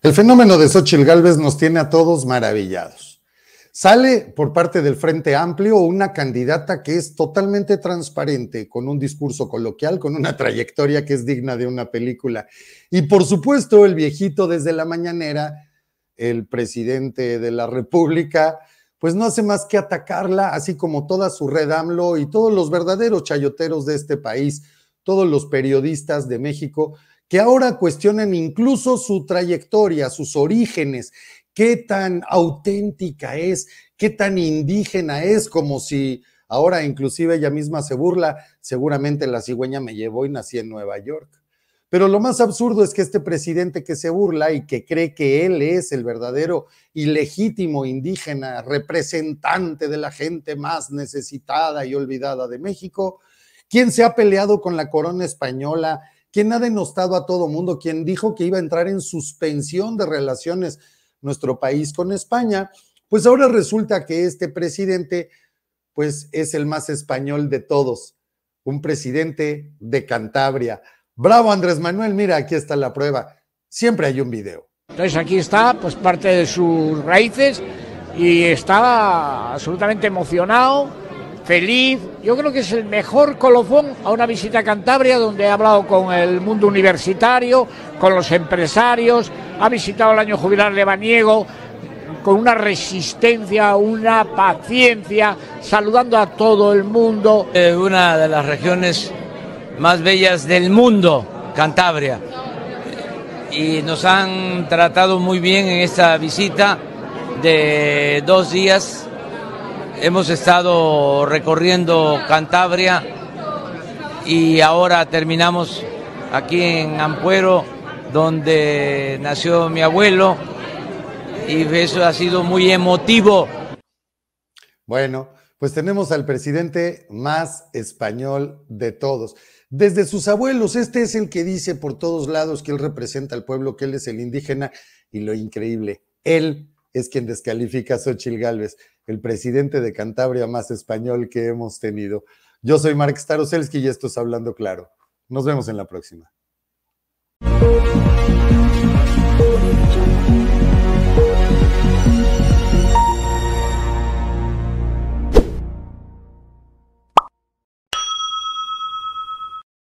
El fenómeno de Xochitl Gálvez nos tiene a todos maravillados. Sale por parte del Frente Amplio una candidata que es totalmente transparente, con un discurso coloquial, con una trayectoria que es digna de una película. Y por supuesto, el viejito desde la mañanera, el presidente de la República, pues no hace más que atacarla, así como toda su red AMLO y todos los verdaderos chayoteros de este país, todos los periodistas de México que ahora cuestionan incluso su trayectoria, sus orígenes, qué tan auténtica es, qué tan indígena es, como si ahora inclusive ella misma se burla, seguramente la cigüeña me llevó y nací en Nueva York. Pero lo más absurdo es que este presidente que se burla y que cree que él es el verdadero y legítimo indígena representante de la gente más necesitada y olvidada de México, quien se ha peleado con la corona española ¿Quién ha denostado a todo mundo? quien dijo que iba a entrar en suspensión de relaciones nuestro país con España? Pues ahora resulta que este presidente, pues es el más español de todos, un presidente de Cantabria. Bravo Andrés Manuel, mira, aquí está la prueba. Siempre hay un video. Entonces aquí está, pues parte de sus raíces y estaba absolutamente emocionado feliz. Yo creo que es el mejor colofón a una visita a Cantabria, donde he hablado con el mundo universitario, con los empresarios, ha visitado el año jubilar de con una resistencia, una paciencia, saludando a todo el mundo. Es eh, una de las regiones más bellas del mundo, Cantabria. Y nos han tratado muy bien en esta visita de dos días Hemos estado recorriendo Cantabria y ahora terminamos aquí en Ampuero, donde nació mi abuelo, y eso ha sido muy emotivo. Bueno, pues tenemos al presidente más español de todos. Desde sus abuelos, este es el que dice por todos lados que él representa al pueblo, que él es el indígena, y lo increíble, él es quien descalifica a Xochil Gálvez, el presidente de Cantabria más español que hemos tenido. Yo soy Mark Staroselsky y esto es Hablando Claro. Nos vemos en la próxima.